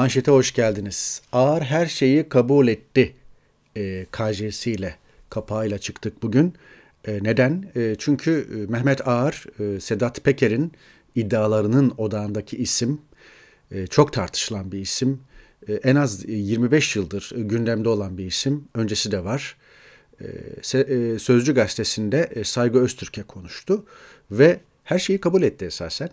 Manşete hoş geldiniz. Ağır her şeyi kabul etti e, ee, KJ'siyle, kapağıyla çıktık bugün. Ee, ee, e, neden? E, çünkü Mehmet Ağar, e, Sedat Peker'in iddialarının odağındaki isim, e, çok tartışılan bir isim. E, en az 25 e, yıldır e, gündemde olan bir isim. Öncesi de var. E, e Sözcü gazetesinde Saygı Öztürk'e konuştu ve her şeyi kabul etti esasen.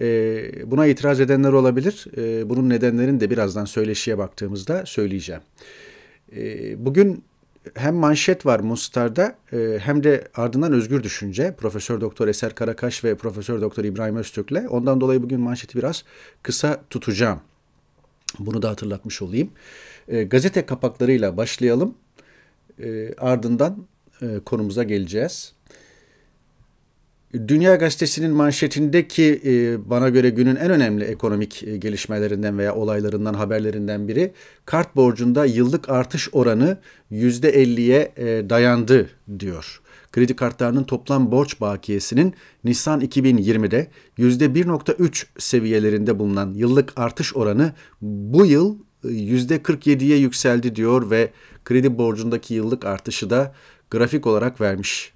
E, buna itiraz edenler olabilir. E, bunun nedenlerini de birazdan söyleşiye baktığımızda söyleyeceğim. E, bugün hem manşet var Mustar'da e, hem de ardından özgür düşünce Profesör Doktor Eser Karakaş ve Profesör Doktor İbrahim Öztürk'le. Ondan dolayı bugün manşeti biraz kısa tutacağım. Bunu da hatırlatmış olayım. E, gazete kapaklarıyla başlayalım. E, ardından e, konumuza geleceğiz. Dünya Gazetesi'nin manşetindeki e, bana göre günün en önemli ekonomik e, gelişmelerinden veya olaylarından haberlerinden biri kart borcunda yıllık artış oranı %50'ye e, dayandı diyor. Kredi kartlarının toplam borç bakiyesinin Nisan 2020'de %1.3 seviyelerinde bulunan yıllık artış oranı bu yıl %47'ye e, yükseldi diyor ve kredi borcundaki yıllık artışı da grafik olarak vermiş.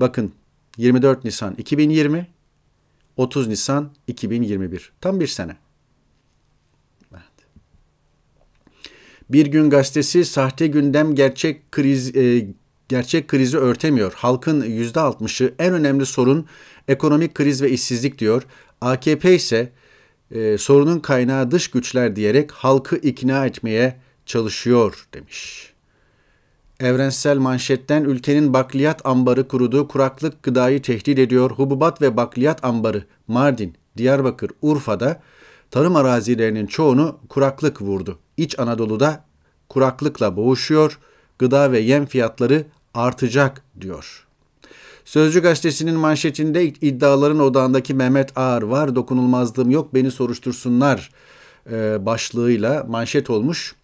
Bakın 24 Nisan 2020, 30 Nisan 2021. Tam bir sene. Evet. Bir gün gazetesi sahte gündem gerçek kriz e, gerçek krizi örtemiyor. Halkın %60'ı en önemli sorun ekonomik kriz ve işsizlik diyor. AKP ise e, sorunun kaynağı dış güçler diyerek halkı ikna etmeye çalışıyor demiş. Evrensel manşetten ülkenin bakliyat ambarı kurudu, kuraklık gıdayı tehdit ediyor. Hububat ve bakliyat ambarı Mardin, Diyarbakır, Urfa'da tarım arazilerinin çoğunu kuraklık vurdu. İç Anadolu'da kuraklıkla boğuşuyor, gıda ve yem fiyatları artacak diyor. Sözcü gazetesinin manşetinde iddiaların odağındaki Mehmet Ağar var, dokunulmazlığım yok beni soruştursunlar e, başlığıyla manşet olmuş.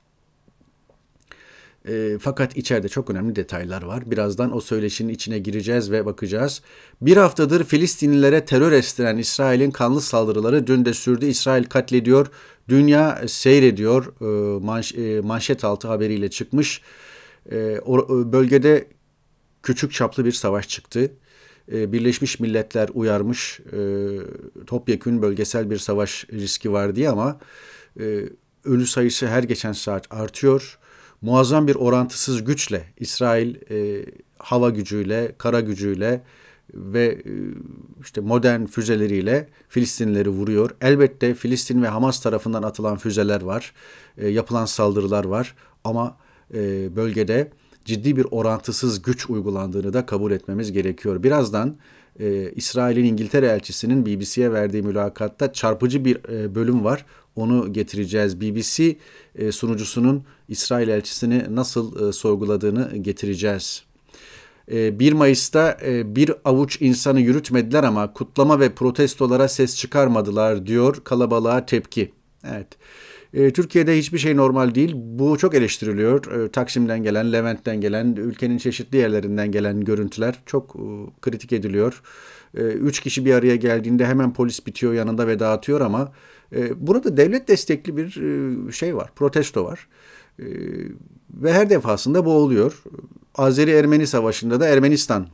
E, fakat içeride çok önemli detaylar var. Birazdan o söyleşinin içine gireceğiz ve bakacağız. Bir haftadır Filistinlilere terör estiren İsrail'in kanlı saldırıları dün de sürdü. İsrail katlediyor, dünya seyrediyor e, manş, e, manşet altı haberiyle çıkmış. E, o, e, bölgede küçük çaplı bir savaş çıktı. E, Birleşmiş Milletler uyarmış e, topyekün bölgesel bir savaş riski var diye ama e, ölü sayısı her geçen saat artıyor muazzam bir orantısız güçle İsrail e, hava gücüyle, kara gücüyle ve e, işte modern füzeleriyle Filistinlileri vuruyor. Elbette Filistin ve Hamas tarafından atılan füzeler var, e, yapılan saldırılar var ama e, bölgede ciddi bir orantısız güç uygulandığını da kabul etmemiz gerekiyor. Birazdan e, İsrail'in İngiltere elçisinin BBC'ye verdiği mülakatta çarpıcı bir e, bölüm var onu getireceğiz. BBC e, sunucusunun İsrail elçisini nasıl e, sorguladığını getireceğiz. 1 e, Mayıs'ta bir avuç insanı yürütmediler ama kutlama ve protestolara ses çıkarmadılar diyor kalabalığa tepki. Evet. Türkiye'de hiçbir şey normal değil. Bu çok eleştiriliyor. Taksim'den gelen, Levent'ten gelen, ülkenin çeşitli yerlerinden gelen görüntüler çok kritik ediliyor. Üç kişi bir araya geldiğinde hemen polis bitiyor yanında ve dağıtıyor ama ee, Burada devlet destekli bir e, şey var, protesto var. Ee, ve her defasında bu oluyor. Azeri-Ermeni Savaşı'nda da Ermenistan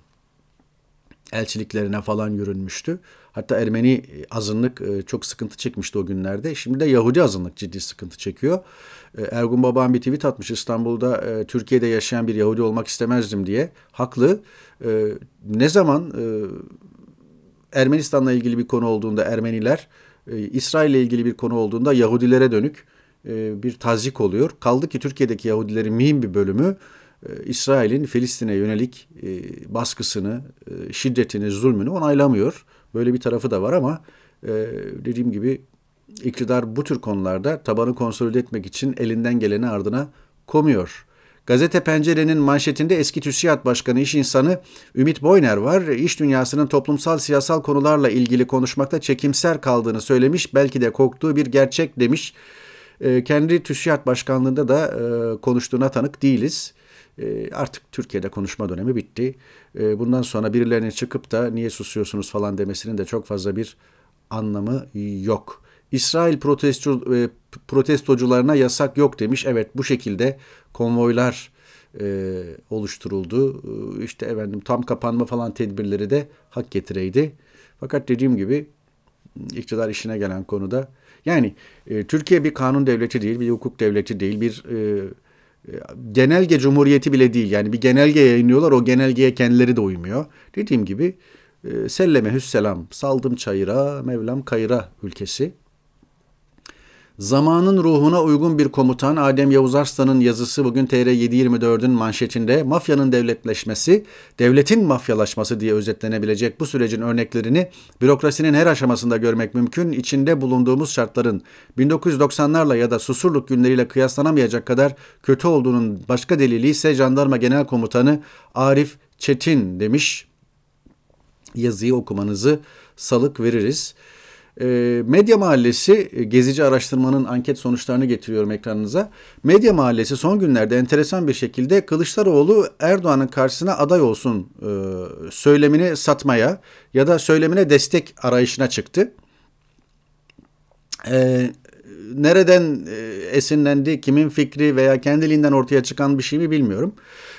elçiliklerine falan yürünmüştü. Hatta Ermeni e, azınlık e, çok sıkıntı çekmişti o günlerde. Şimdi de Yahudi azınlık ciddi sıkıntı çekiyor. Ergun babam bir tweet atmış İstanbul'da Türkiye'de yaşayan bir Yahudi olmak istemezdim diye. Haklı. Ne zaman Ermenistan'la ilgili bir konu olduğunda Ermeniler e, İsrail ile ilgili bir konu olduğunda Yahudilere dönük e, bir tazik oluyor. Kaldı ki Türkiye'deki Yahudilerin mühim bir bölümü e, İsrail'in Filistin'e yönelik baskısını, şiddetini, zulmünü onaylamıyor. Böyle bir tarafı da var ama dediğim gibi iktidar bu tür konularda tabanı konsolide etmek için elinden geleni ardına komuyor. Gazete Pencere'nin manşetinde eski TÜSİAD Başkanı iş insanı Ümit Boyner var. İş dünyasının toplumsal siyasal konularla ilgili konuşmakta çekimser kaldığını söylemiş. Belki de korktuğu bir gerçek demiş. Ee, kendi TÜSİAD Başkanlığında da e, konuştuğuna tanık değiliz ee, artık Türkiye'de konuşma dönemi bitti. Ee, bundan sonra birilerinin çıkıp da niye susuyorsunuz falan demesinin de çok fazla bir anlamı yok. İsrail protesto, e, protestocularına yasak yok demiş. Evet bu şekilde konvoylar e, oluşturuldu. E, işte efendim tam kapanma falan tedbirleri de hak getireydi. Fakat dediğim gibi iktidar işine gelen konuda yani e, Türkiye bir kanun devleti değil, bir hukuk devleti değil, bir e, e genelge cumhuriyeti bile değil. Yani bir genelge yayınlıyorlar. O genelgeye kendileri de uymuyor. Dediğim gibi e, selleme hüsselam saldım çayıra Mevlam kayıra ülkesi. Zamanın ruhuna uygun bir komutan Adem Yavuz Arslan'ın yazısı bugün TR 724'ün manşetinde mafyanın devletleşmesi, devletin mafyalaşması diye özetlenebilecek bu sürecin örneklerini bürokrasinin her aşamasında görmek mümkün. İçinde bulunduğumuz şartların 1990'larla ya da susurluk günleriyle kıyaslanamayacak kadar kötü olduğunun başka delili ise Jandarma Genel Komutanı Arif Çetin demiş. Yazıyı okumanızı salık veririz. Ee, Medya Mahallesi e, gezici araştırmanın anket sonuçlarını getiriyorum ekranınıza. Medya Mahallesi son günlerde enteresan bir şekilde Kılıçdaroğlu Erdoğan'ın karşısına aday olsun e, söylemini satmaya ya da söylemine destek arayışına çıktı. Ee, nereden e, esinlendi, kimin fikri veya kendiliğinden ortaya çıkan bir şey mi bilmiyorum.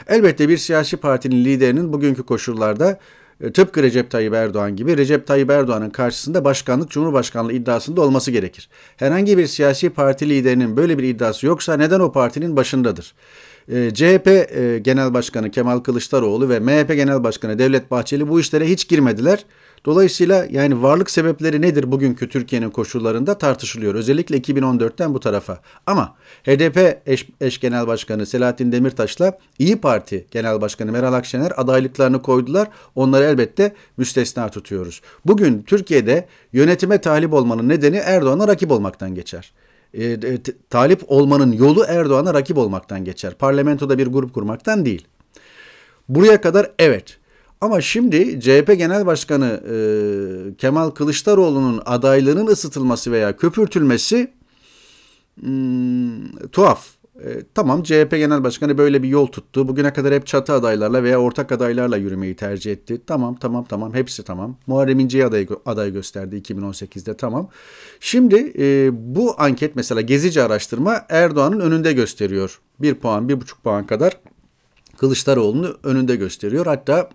Elbette bir siyasi partinin liderinin bugünkü koşullarda e, tıpkı Recep Tayyip Erdoğan gibi Recep Tayyip Erdoğan'ın karşısında başkanlık Cumhurbaşkanlığı iddiasında olması gerekir. Herhangi bir siyasi parti liderinin böyle bir iddiası yoksa neden o partinin başındadır? E, CHP e, Genel Başkanı Kemal Kılıçdaroğlu ve MHP Genel Başkanı Devlet Bahçeli bu işlere hiç girmediler. Dolayısıyla yani varlık sebepleri nedir bugünkü Türkiye'nin koşullarında tartışılıyor. Özellikle 2014'ten bu tarafa. Ama HDP eş, eş genel başkanı Selahattin Demirtaş'la İyi Parti genel başkanı Meral Akşener adaylıklarını koydular. Onları elbette müstesna tutuyoruz. Bugün Türkiye'de yönetime talip olmanın nedeni Erdoğan'a rakip olmaktan geçer e, talip olmanın yolu Erdoğan'a rakip olmaktan geçer. Parlamentoda bir grup kurmaktan değil. Buraya kadar evet ama şimdi CHP Genel Başkanı e, Kemal Kılıçdaroğlu'nun adaylığının ısıtılması veya köpürtülmesi hmm, tuhaf. E, tamam CHP Genel Başkanı böyle bir yol tuttu. Bugüne kadar hep çatı adaylarla veya ortak adaylarla yürümeyi tercih etti. Tamam tamam tamam hepsi tamam. Muharrem İnce'ye aday, aday gösterdi 2018'de tamam. Şimdi e, bu anket mesela gezici araştırma Erdoğan'ın önünde gösteriyor. Bir puan bir buçuk puan kadar Kılıçdaroğlu'nu önünde gösteriyor. Hatta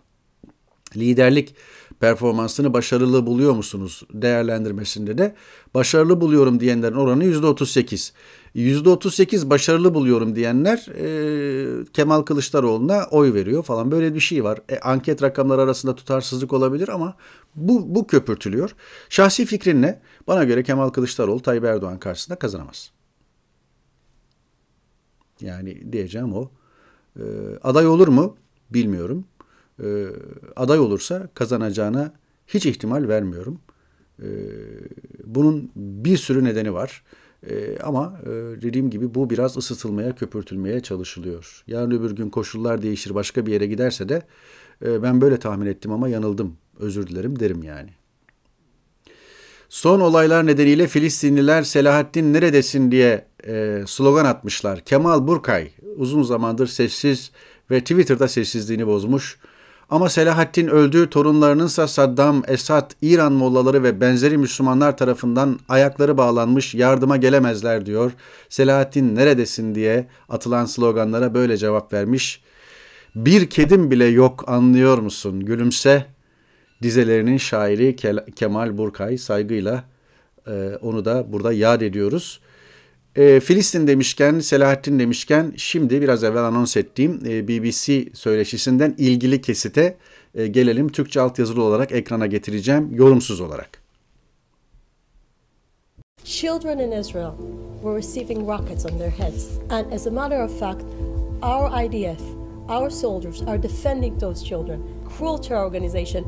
liderlik performansını başarılı buluyor musunuz değerlendirmesinde de başarılı buluyorum diyenlerin oranı yüzde yüzde otuz sekiz otuz sekiz başarılı buluyorum diyenler e, Kemal Kılıçdaroğlu'na oy veriyor falan böyle bir şey var. E, anket rakamları arasında tutarsızlık olabilir ama bu, bu köpürtülüyor. Şahsi fikrin ne? Bana göre Kemal Kılıçdaroğlu Tayyip Erdoğan karşısında kazanamaz. Yani diyeceğim o. E, aday olur mu? Bilmiyorum e, aday olursa kazanacağına hiç ihtimal vermiyorum. E, bunun bir sürü nedeni var. E, ama e, dediğim gibi bu biraz ısıtılmaya, köpürtülmeye çalışılıyor. Yarın öbür gün koşullar değişir, başka bir yere giderse de e, ben böyle tahmin ettim ama yanıldım. Özür dilerim derim yani. Son olaylar nedeniyle Filistinliler Selahattin neredesin diye e, slogan atmışlar. Kemal Burkay uzun zamandır sessiz ve Twitter'da sessizliğini bozmuş. Ama Selahaddin öldüğü torunlarınınsa Saddam, Esad, İran mollaları ve benzeri Müslümanlar tarafından ayakları bağlanmış yardıma gelemezler diyor. Selahaddin neredesin diye atılan sloganlara böyle cevap vermiş. Bir kedim bile yok anlıyor musun gülümse dizelerinin şairi Kemal Burkay saygıyla e, onu da burada yad ediyoruz. E, Filistin demişken, Selahattin demişken şimdi biraz evvel anons ettiğim e, BBC söyleşisinden ilgili kesite e, gelelim. Türkçe altyazılı olarak ekrana getireceğim yorumsuz olarak. Children in Israel were receiving rockets on their heads. And as a matter of fact, our IDF, our soldiers are defending those children. Cruel terror organization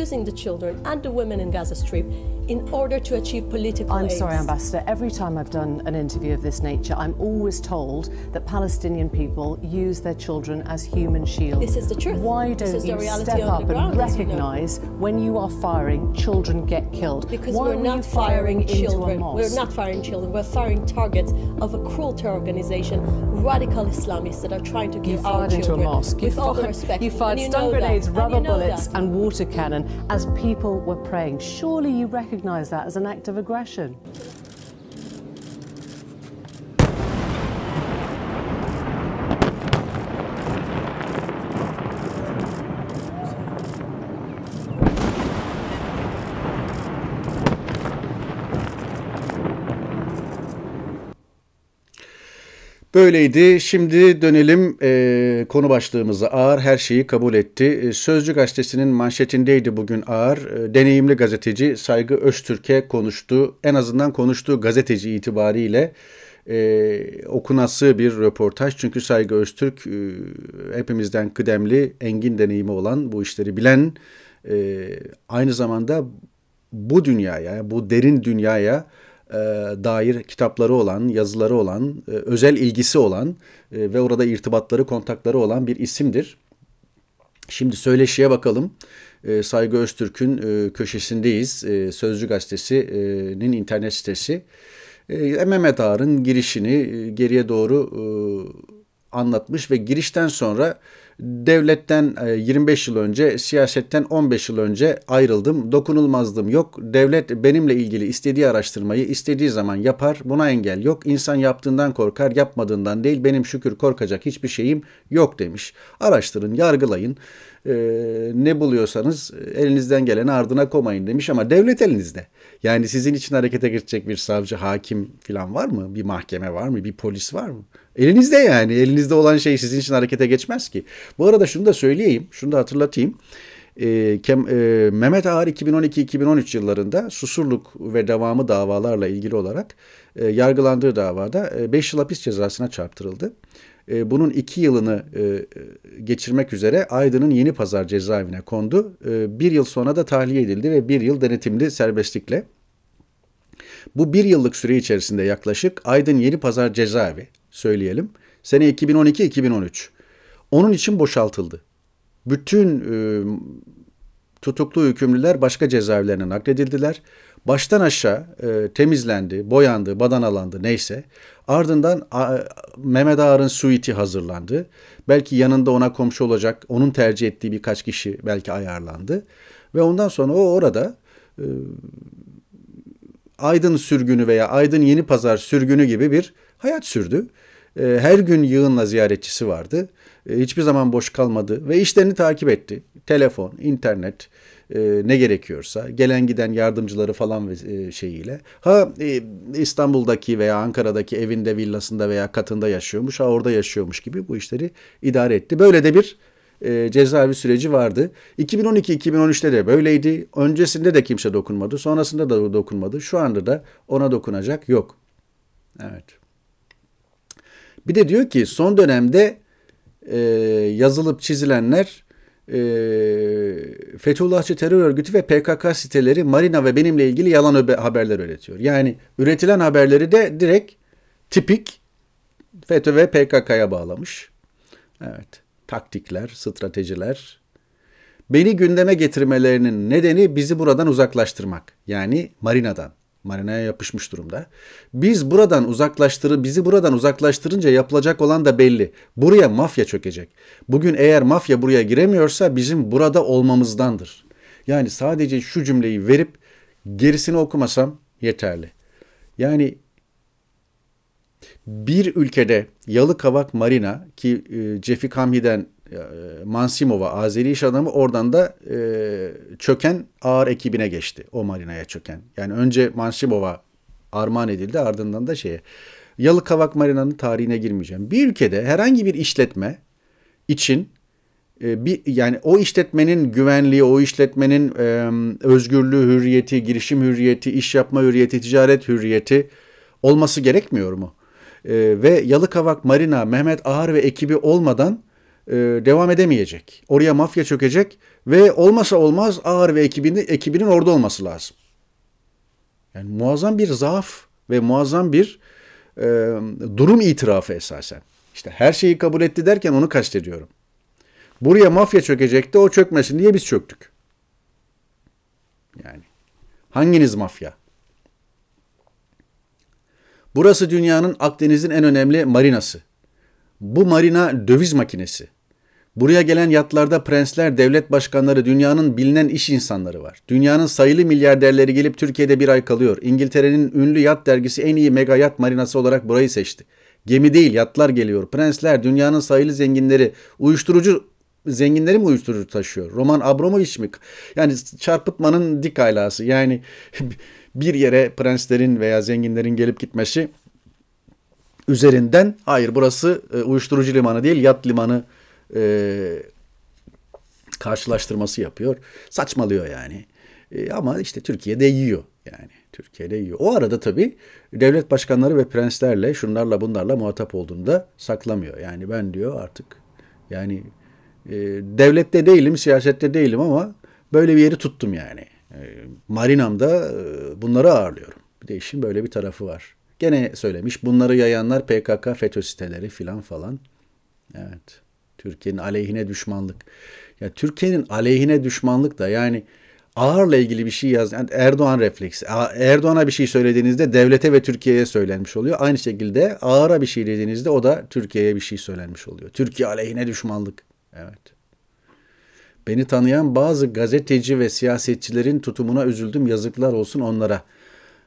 using the children and the women in Gaza Strip in order to achieve political I'm aims. sorry, Ambassador. Every time I've done an interview of this nature, I'm always told that Palestinian people use their children as human shields. This is the truth. Why don't you step up ground, and recognise you know. when you are firing, children get killed? Because Why we're not firing, firing children. We're not firing children. We're firing targets of a terror organization, radical Islamists that are trying to kill our children. into a mosque. With you all fired, respect, you fired stun grenades, that. rubber and bullets, that. and water cannon as people were praying. Surely you recognise recognise that as an act of aggression. Böyleydi. Şimdi dönelim e, konu başlığımıza. Ağar her şeyi kabul etti. E, Sözcü gazetesinin manşetindeydi bugün Ağar. E, deneyimli gazeteci Saygı Öztürk'e konuştu. En azından konuştuğu gazeteci itibariyle e, okunası bir röportaj. Çünkü Saygı Öztürk e, hepimizden kıdemli, engin deneyimi olan, bu işleri bilen, e, aynı zamanda bu dünyaya, bu derin dünyaya e, dair kitapları olan, yazıları olan, e, özel ilgisi olan e, ve orada irtibatları, kontakları olan bir isimdir. Şimdi söyleşiye bakalım. Saygı Öztürk'ün köşesindeyiz. E, Sözcü Gazetesi'nin internet sitesi. E, Mehmet Ağar'ın girişini geriye doğru anlatmış ve girişten sonra Devletten 25 e, yıl önce, siyasetten 15 yıl önce ayrıldım. dokunulmazdım yok. Devlet benimle ilgili istediği araştırmayı istediği zaman yapar. Buna engel yok. İnsan yaptığından korkar, yapmadığından değil. Benim şükür korkacak hiçbir şeyim yok demiş. Araştırın, yargılayın. Ee, ne buluyorsanız elinizden geleni ardına komayın demiş ama devlet elinizde. Yani sizin için harekete geçecek bir savcı, hakim falan var mı? Bir mahkeme var mı? Bir polis var mı? Elinizde yani. Elinizde olan şey sizin için harekete geçmez ki. Bu arada şunu da söyleyeyim. Şunu da hatırlatayım. E, Kem, e, Mehmet Ağar 2012-2013 yıllarında susurluk ve devamı davalarla ilgili olarak e, yargılandığı davada 5 e, yıl hapis cezasına çarptırıldı. E, bunun 2 yılını e, e, geçirmek üzere Aydın'ın Yeni Pazar cezaevine kondu. 1 e, yıl sonra da tahliye edildi ve 1 yıl denetimli serbestlikle bu bir yıllık süre içerisinde yaklaşık Aydın Yeni Pazar Cezaevi, söyleyelim. Sene 2012-2013. Onun için boşaltıldı. Bütün e, tutuklu hükümlüler başka cezaevlerine nakledildiler. Baştan aşağı e, temizlendi, boyandı, badanalandı neyse. Ardından a, Mehmet Ağar'ın suiti hazırlandı. Belki yanında ona komşu olacak, onun tercih ettiği birkaç kişi belki ayarlandı. Ve ondan sonra o orada e, Aydın sürgünü veya Aydın Yeni Pazar sürgünü gibi bir hayat sürdü e, her gün yığınla ziyaretçisi vardı. E, hiçbir zaman boş kalmadı ve işlerini takip etti. Telefon, internet, e, ne gerekiyorsa gelen giden yardımcıları falan e, şeyiyle ha e, İstanbul'daki veya Ankara'daki evinde villasında veya katında yaşıyormuş ha orada yaşıyormuş gibi bu işleri idare etti. Böyle de bir e, cezaevi süreci vardı. 2012-2013'te de böyleydi. Öncesinde de kimse dokunmadı. Sonrasında da dokunmadı. Şu anda da ona dokunacak yok. Evet. Bir de diyor ki son dönemde e, yazılıp çizilenler e, Fethullahçı terör örgütü ve PKK siteleri Marina ve benimle ilgili yalan haberler üretiyor. Yani üretilen haberleri de direkt tipik FETÖ ve PKK'ya bağlamış. Evet, taktikler, stratejiler. Beni gündeme getirmelerinin nedeni bizi buradan uzaklaştırmak. Yani Marina'dan marinaya yapışmış durumda. Biz buradan uzaklaştırı bizi buradan uzaklaştırınca yapılacak olan da belli. Buraya mafya çökecek. Bugün eğer mafya buraya giremiyorsa bizim burada olmamızdandır. Yani sadece şu cümleyi verip gerisini okumasam yeterli. Yani bir ülkede Yalıkavak Marina ki e, Cefi Kamhi'den e, Mansimova Azeri iş adamı oradan da e, çöken ağır ekibine geçti. O marinaya çöken. Yani önce Mansimova armağan edildi ardından da şeye. Yalıkavak Marina'nın tarihine girmeyeceğim. Bir ülkede herhangi bir işletme için e, bir yani o işletmenin güvenliği, o işletmenin e, özgürlüğü, hürriyeti, girişim hürriyeti, iş yapma hürriyeti, ticaret hürriyeti olması gerekmiyor mu? E, ve Yalıkavak Marina, Mehmet Ağar ve ekibi olmadan e, devam edemeyecek. Oraya mafya çökecek ve olmasa olmaz ağır ve ekibini, ekibinin orada olması lazım. Yani muazzam bir zaaf ve muazzam bir e, durum itirafı esasen. İşte her şeyi kabul etti derken onu kastediyorum. Buraya mafya çökecekti o çökmesin diye biz çöktük. Yani hanginiz mafya? Burası dünyanın Akdeniz'in en önemli marinası. Bu marina döviz makinesi. Buraya gelen yatlarda prensler, devlet başkanları, dünyanın bilinen iş insanları var. Dünyanın sayılı milyarderleri gelip Türkiye'de bir ay kalıyor. İngiltere'nin ünlü yat dergisi en iyi mega yat marinası olarak burayı seçti. Gemi değil yatlar geliyor. Prensler, dünyanın sayılı zenginleri, uyuşturucu zenginleri mi uyuşturucu taşıyor? Roman Abramovich mi? Yani çarpıtmanın dik aylası. Yani bir yere prenslerin veya zenginlerin gelip gitmesi üzerinden hayır burası e, uyuşturucu limanı değil yat limanı e, karşılaştırması yapıyor. Saçmalıyor yani. E, ama işte Türkiye'de yiyor yani. Türkiye'de yiyor. O arada tabii devlet başkanları ve prenslerle şunlarla bunlarla muhatap olduğunda saklamıyor. Yani ben diyor artık yani e, devlette değilim, siyasette değilim ama böyle bir yeri tuttum yani. E, marinamda e, bunları ağırlıyorum. Bir de işin böyle bir tarafı var. Gene söylemiş bunları yayanlar PKK FETÖ siteleri filan falan. Evet. Türkiye'nin aleyhine düşmanlık. Ya Türkiye'nin aleyhine düşmanlık da yani ağırla ilgili bir şey yaz. Yani Erdoğan refleksi. Erdoğan'a bir şey söylediğinizde devlete ve Türkiye'ye söylenmiş oluyor. Aynı şekilde ağıra bir şey dediğinizde o da Türkiye'ye bir şey söylenmiş oluyor. Türkiye aleyhine düşmanlık. Evet. Beni tanıyan bazı gazeteci ve siyasetçilerin tutumuna üzüldüm. Yazıklar olsun onlara.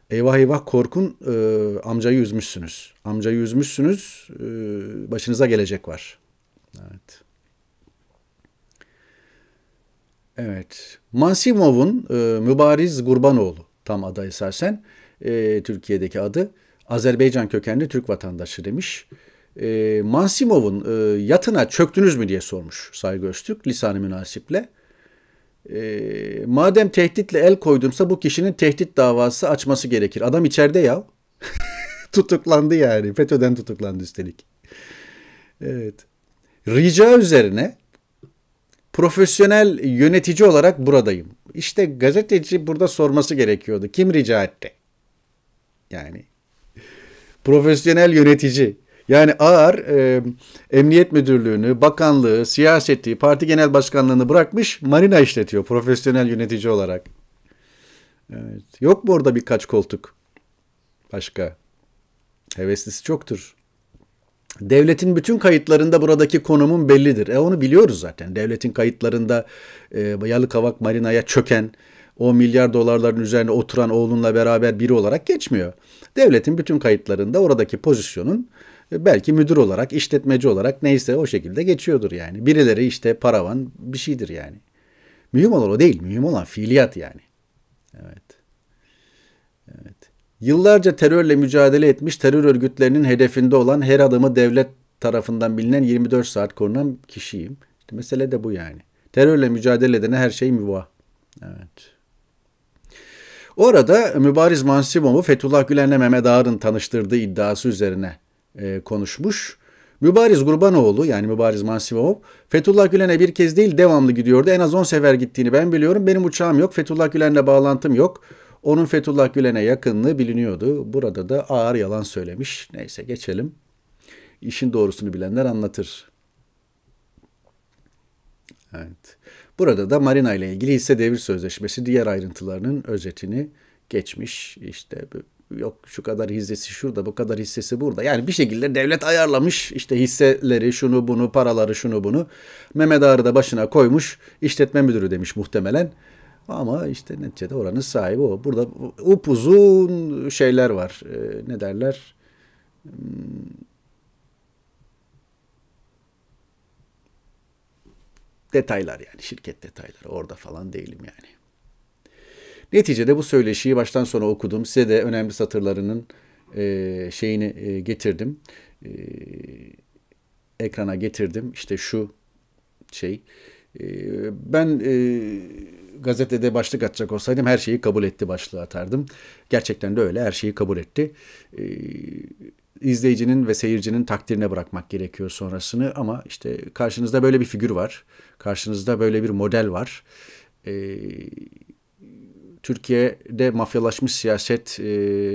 Eyvah eyvah korkun e, amcayı üzmüşsünüz. Amcayı üzmüşsünüz e, başınıza gelecek var. Evet. Evet. Mansimov'un e, Mübariz Gurbanoğlu tam adı esasen e, Türkiye'deki adı Azerbaycan kökenli Türk vatandaşı demiş. E, Mansimov'un e, yatına çöktünüz mü diye sormuş Saygı Öztürk lisanı münasiple. E, madem tehditle el koydumsa bu kişinin tehdit davası açması gerekir. Adam içeride ya. tutuklandı yani. FETÖ'den tutuklandı üstelik. Evet. Rica üzerine profesyonel yönetici olarak buradayım. İşte gazeteci burada sorması gerekiyordu. Kim rica etti? Yani profesyonel yönetici. Yani ağır e, emniyet müdürlüğünü, bakanlığı, siyaseti, parti genel başkanlığını bırakmış marina işletiyor profesyonel yönetici olarak. Evet. Yok mu orada birkaç koltuk? Başka. Heveslisi çoktur. Devletin bütün kayıtlarında buradaki konumun bellidir. E onu biliyoruz zaten. Devletin kayıtlarında e, Yalıkavak Marina'ya çöken, o milyar dolarların üzerine oturan oğlunla beraber biri olarak geçmiyor. Devletin bütün kayıtlarında oradaki pozisyonun e, belki müdür olarak, işletmeci olarak neyse o şekilde geçiyordur yani. Birileri işte paravan bir şeydir yani. Mühim olan o değil. Mühim olan fiiliyat yani. Yıllarca terörle mücadele etmiş terör örgütlerinin hedefinde olan her adımı devlet tarafından bilinen 24 saat korunan kişiyim. İşte mesele de bu yani. Terörle mücadele edene her şey mübah. Evet. Orada Mübariz Mansimov'u Fethullah Gülen'le Mehmet Ağar'ın tanıştırdığı iddiası üzerine e, konuşmuş. Mübariz Gurbanoğlu yani Mübariz Mansimov Fethullah Gülen'e bir kez değil devamlı gidiyordu. En az 10 sefer gittiğini ben biliyorum. Benim uçağım yok. Fethullah Gülen'le bağlantım yok. Onun Fethullah Gülen'e yakınlığı biliniyordu. Burada da ağır yalan söylemiş. Neyse geçelim. İşin doğrusunu bilenler anlatır. Evet. Burada da Marina ile ilgili hisse devir sözleşmesi diğer ayrıntılarının özetini geçmiş. İşte yok şu kadar hissesi şurada bu kadar hissesi burada. Yani bir şekilde devlet ayarlamış işte hisseleri şunu bunu paraları şunu bunu. Mehmet Ağrı da başına koymuş işletme müdürü demiş muhtemelen. Ama işte neticede oranın sahibi o. Burada upuzun şeyler var. E, ne derler? Hmm. Detaylar yani şirket detayları orada falan değilim yani. Neticede bu söyleşiyi baştan sona okudum. Size de önemli satırlarının e, şeyini e, getirdim. E, ekrana getirdim. İşte şu şey. E, ben e, gazetede başlık atacak olsaydım her şeyi kabul etti başlığı atardım. Gerçekten de öyle her şeyi kabul etti. E, izleyicinin ve seyircinin takdirine bırakmak gerekiyor sonrasını ama işte karşınızda böyle bir figür var. Karşınızda böyle bir model var. E, Türkiye'de mafyalaşmış siyaset e,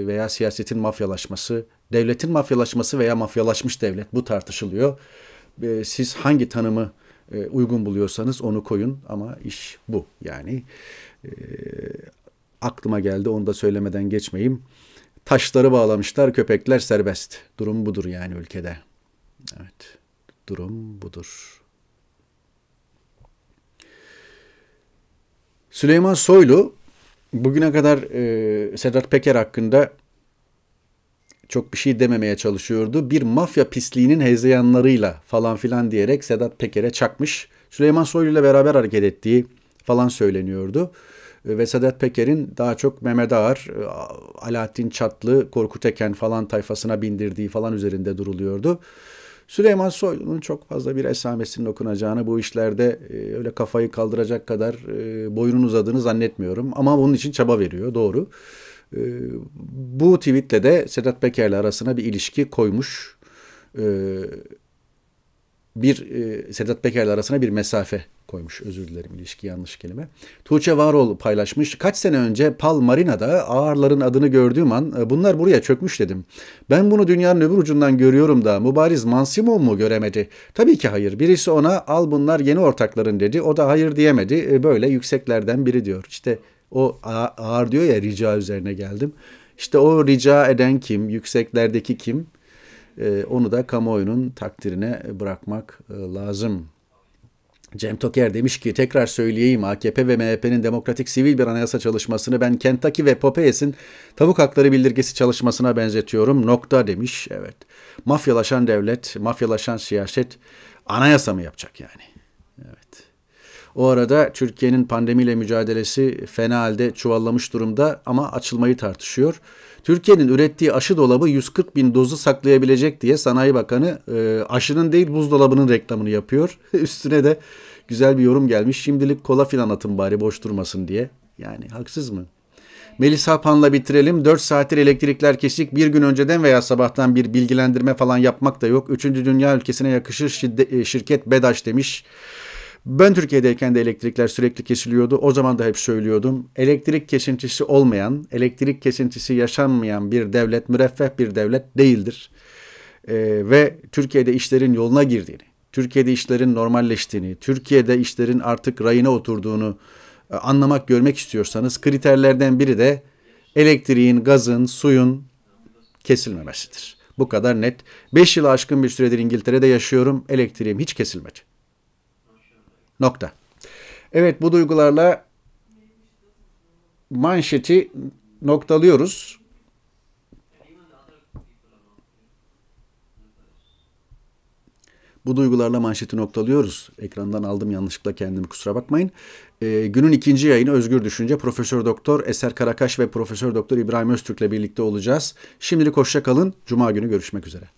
veya siyasetin mafyalaşması, devletin mafyalaşması veya mafyalaşmış devlet bu tartışılıyor. E, siz hangi tanımı e, uygun buluyorsanız onu koyun ama iş bu yani. E, aklıma geldi onu da söylemeden geçmeyeyim. Taşları bağlamışlar köpekler serbest. Durum budur yani ülkede. Evet durum budur. Süleyman Soylu bugüne kadar e, Sedat Peker hakkında çok bir şey dememeye çalışıyordu. Bir mafya pisliğinin hezeyanlarıyla falan filan diyerek Sedat Peker'e çakmış. Süleyman Soylu ile beraber hareket ettiği falan söyleniyordu. Ee, ve Sedat Peker'in daha çok Mehmet Ağar, e, Alaaddin Çatlı, Korkut Eken falan tayfasına bindirdiği falan üzerinde duruluyordu. Süleyman Soylu'nun çok fazla bir esamesinin okunacağını bu işlerde e, öyle kafayı kaldıracak kadar e, boyun uzadığını zannetmiyorum. Ama bunun için çaba veriyor doğru. Ee, bu tweetle de Sedat Peker'le arasına bir ilişki koymuş. Ee, bir e, Sedat Peker'le arasına bir mesafe koymuş. Özür dilerim ilişki yanlış kelime. Tuğçe Varol paylaşmış. Kaç sene önce Pal Marina'da ağırların adını gördüğüm an e, bunlar buraya çökmüş dedim. Ben bunu dünyanın öbür ucundan görüyorum da Mubariz Mansimov mu göremedi? Tabii ki hayır. Birisi ona al bunlar yeni ortakların dedi. O da hayır diyemedi. E, böyle yükseklerden biri diyor. İşte o ağır diyor ya rica üzerine geldim. İşte o rica eden kim, yükseklerdeki kim ee, onu da kamuoyunun takdirine bırakmak e, lazım. Cem Toker demiş ki tekrar söyleyeyim AKP ve MHP'nin demokratik sivil bir anayasa çalışmasını ben Kentucky ve Popeyes'in tavuk hakları bildirgesi çalışmasına benzetiyorum nokta demiş. Evet mafyalaşan devlet, mafyalaşan siyaset anayasa mı yapacak yani? O arada Türkiye'nin pandemiyle mücadelesi fena halde çuvallamış durumda ama açılmayı tartışıyor. Türkiye'nin ürettiği aşı dolabı 140 bin dozu saklayabilecek diye Sanayi Bakanı e, aşının değil buzdolabının reklamını yapıyor. Üstüne de güzel bir yorum gelmiş. Şimdilik kola filan atın bari boş durmasın diye. Yani haksız mı? Melis Hapan'la bitirelim. 4 saattir elektrikler kesik. Bir gün önceden veya sabahtan bir bilgilendirme falan yapmak da yok. Üçüncü dünya ülkesine yakışır e, şirket BEDAŞ demiş. Ben Türkiye'deyken de elektrikler sürekli kesiliyordu. O zaman da hep söylüyordum. Elektrik kesintisi olmayan, elektrik kesintisi yaşanmayan bir devlet müreffeh bir devlet değildir. Ee, ve Türkiye'de işlerin yoluna girdiğini, Türkiye'de işlerin normalleştiğini, Türkiye'de işlerin artık rayına oturduğunu e, anlamak, görmek istiyorsanız kriterlerden biri de elektriğin, gazın, suyun kesilmemesidir. Bu kadar net. 5 yılı aşkın bir süredir İngiltere'de yaşıyorum. Elektriğim hiç kesilmedi. Nokta. Evet bu duygularla manşeti noktalıyoruz. Bu duygularla manşeti noktalıyoruz. Ekrandan aldım yanlışlıkla kendimi kusura bakmayın. Ee, günün ikinci yayını Özgür Düşünce Profesör Doktor Eser Karakaş ve Profesör Doktor İbrahim Öztürk ile birlikte olacağız. Şimdilik hoşça kalın. Cuma günü görüşmek üzere.